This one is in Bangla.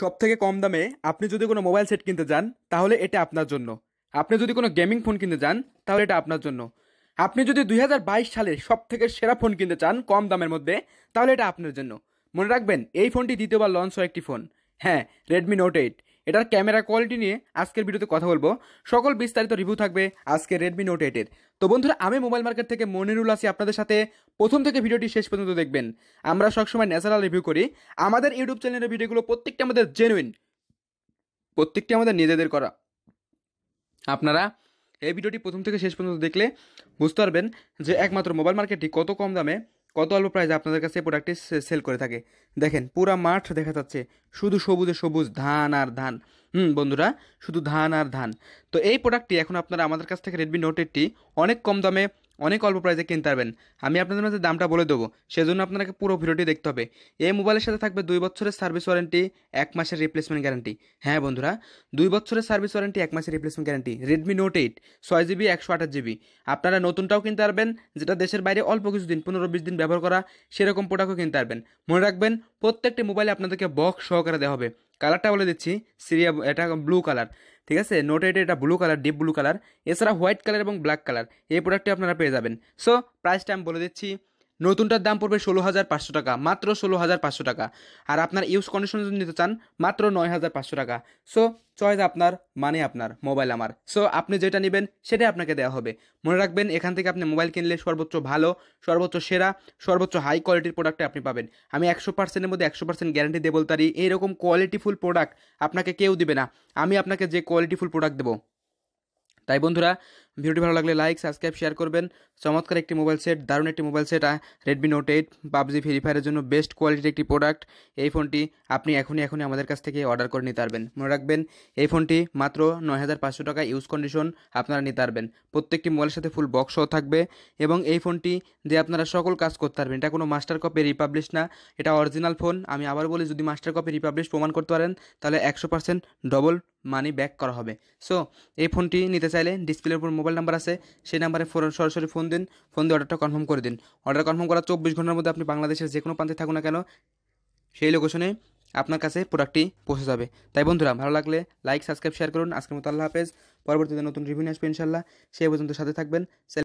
সব থেকে কম দামে আপনি যদি কোনো মোবাইল সেট কিনতে যান তাহলে এটা আপনার জন্য আপনি যদি কোনো গেমিং ফোন কিনতে যান তাহলে এটা আপনার জন্য আপনি যদি দুই সালে সব থেকে সেরা ফোন কিনতে চান কম দামের মধ্যে তাহলে এটা আপনার জন্য মনে রাখবেন এই ফোনটি দ্বিতীয়বার লঞ্চ হয় একটি ফোন হ্যাঁ রেডমি নোট এইট এটার ক্যামেরা কোয়ালিটি নিয়ে আজকের ভিডিওতে কথা বলবো সকল বিস্তারিত রিভিউ থাকবে আজকে রেডমি নোট এইটের তো বন্ধুরা আমি মোবাইল মার্কেট থেকে মনিরুল আছি আপনাদের সাথে প্রথম থেকে ভিডিওটি শেষ পর্যন্ত দেখবেন আমরা সবসময় ন্যাচারাল রিভিউ করি আমাদের ইউটিউব চ্যানেলের ভিডিওগুলো প্রত্যেকটা আমাদের জেনুইন প্রত্যেকটি আমাদের নিজেদের করা আপনারা এই ভিডিওটি প্রথম থেকে শেষ পর্যন্ত দেখলে বুঝতে পারবেন যে একমাত্র মোবাইল মার্কেটটি কত কম দামে কত অল্প প্রাইজে আপনাদের কাছে প্রোডাক্টটি সেল করে থাকে দেখেন পুরা মাঠ দেখা যাচ্ছে শুধু সবুজে সবুজ ধান আর ধান হুম বন্ধুরা শুধু ধান আর ধান তো এই প্রোডাক্টটি এখন আপনারা আমাদের কাছ থেকে রেডমি নোট এইটটি অনেক কম দামে অনেক অল্প প্রাইসে কিনতে পারবেন আমি আপনাদের মাঝে দামটা বলে দেবো সেজন্য আপনাকে পুরো ভিডিওটি দেখতে হবে এই মোবাইলের সাথে থাকবে দুই বছরের সার্ভিস ওয়ারেন্টি এক মাসের রিপ্লেসমেন্ট গ্যারান্টি হ্যাঁ বন্ধুরা দুই বছরের সার্ভিস ওয়ারেন্টি এক মাসের replacement guarantee Redmi note eight ছয় জিবি একশো আঠাশ জিবি আপনারা নতুনটাও কিনতে পারবেন যেটা দেশের বাইরে অল্প কিছুদিন পনেরো বিশ দিন ব্যবহার করা সেরকম প্রোডাক্টও কিনতে পারবেন মনে রাখবেন প্রত্যেকটি মোবাইলে আপনাদেরকে বক্স সহকারে দেওয়া হবে কালারটা বলে দিচ্ছি সিরিয়া এটা ব্লু কালার ঠিক আছে নোট এইটে এটা blue colour deep blue colour এছাড়া হোয়াইট কালার এবং ব্ল্যাক কালার এই প্রোডাক্টটি আপনারা পেয়ে যাবেন সো প্রাইসটা আমি বলে দিচ্ছি নতুনটার দাম পড়বে ষোলো হাজার পাঁচশো টাকা মাত্র ষোলো হাজার পাঁচশো টাকা আর আপনার ইউজ কন্ডিশন যদি নিতে চান মাত্র নয় হাজার পাঁচশো টাকা সো চয়েস আপনার মানে আপনার মোবাইল আমার সো আপনি যেটা নেবেন সেটাই আপনাকে দেওয়া হবে মনে রাখবেন এখান থেকে আপনি মোবাইল কিনলে সর্বোচ্চ ভালো সর্বোচ্চ সেরা সর্বোচ্চ হাই কোয়ালিটির প্রোডাক্টে আপনি পাবেন আমি একশো পার্সেন্টের মধ্যে একশো পার্সেন্ট গ্যারান্টি দেবো তারি পারি এইরকম কোয়ালিটিফুল প্রোডাক্ট আপনাকে কেউ দিবে না আমি আপনাকে যে কোয়ালিটিফুল প্রোডাক্ট দেবো তাই বন্ধুরা ভিডিওটি ভালো লাগলে লাইক সাবস্ক্রাইব শেয়ার করবেন চমৎকার একটি মোবাইল সেট দারুণ একটি mobile set Redmi note eight PUBG free ফায়ারের জন্য বেস্ট কোয়ালিটির একটি প্রোডাক্ট এই ফোনটি আপনি এখনই এখনই আমাদের কাছ থেকে অর্ডার করে নিতে পারবেন মনে রাখবেন এই ফোনটি মাত্র নয় হাজার পাঁচশো টাকা ইউজ কন্ডিশন আপনারা নিতে পারবেন প্রত্যেকটি মোবাইলের সাথে ফুল বক্সও থাকবে এবং এই ফোনটি দিয়ে আপনারা সকল কাজ করতে পারবেন এটা কোনো মাস্টার কপি রিপাবলিশ না এটা অরিজিনাল ফোন আমি আবার বলি যদি মাস্টার কপি রিপাবলিশ প্রমাণ করতে পারেন তাহলে একশো পার্সেন্ট ডবল মানি ব্যাক করা হবে সো এই ফোনটি নিতে চাইলে ডিসপ্লের উপর মোবাইল মোবাইল নাম্বার আছে সেই নাম্বারে সরাসরি ফোন দিন ফোন দিয়ে অর্ডারটা কনফার্ম করে দিন অর্ডার কনফার্ম করা চব্বিশ ঘন্টার মধ্যে আপনি বাংলাদেশের যে কোনো প্রান্তে থাকুন না কেন সেই লোকেশনে আপনার কাছে প্রোডাক্টটি পৌঁছে যাবে তাই বন্ধুরা ভালো লাগলে লাইক সাবস্ক্রাইব শেয়ার করুন আজকের মতো আল্লাহ হাফেজ পরবর্তীতে নতুন রিভিউ আসবে ইনশাল্লাহ সেই পর্যন্ত সাথে থাকবেন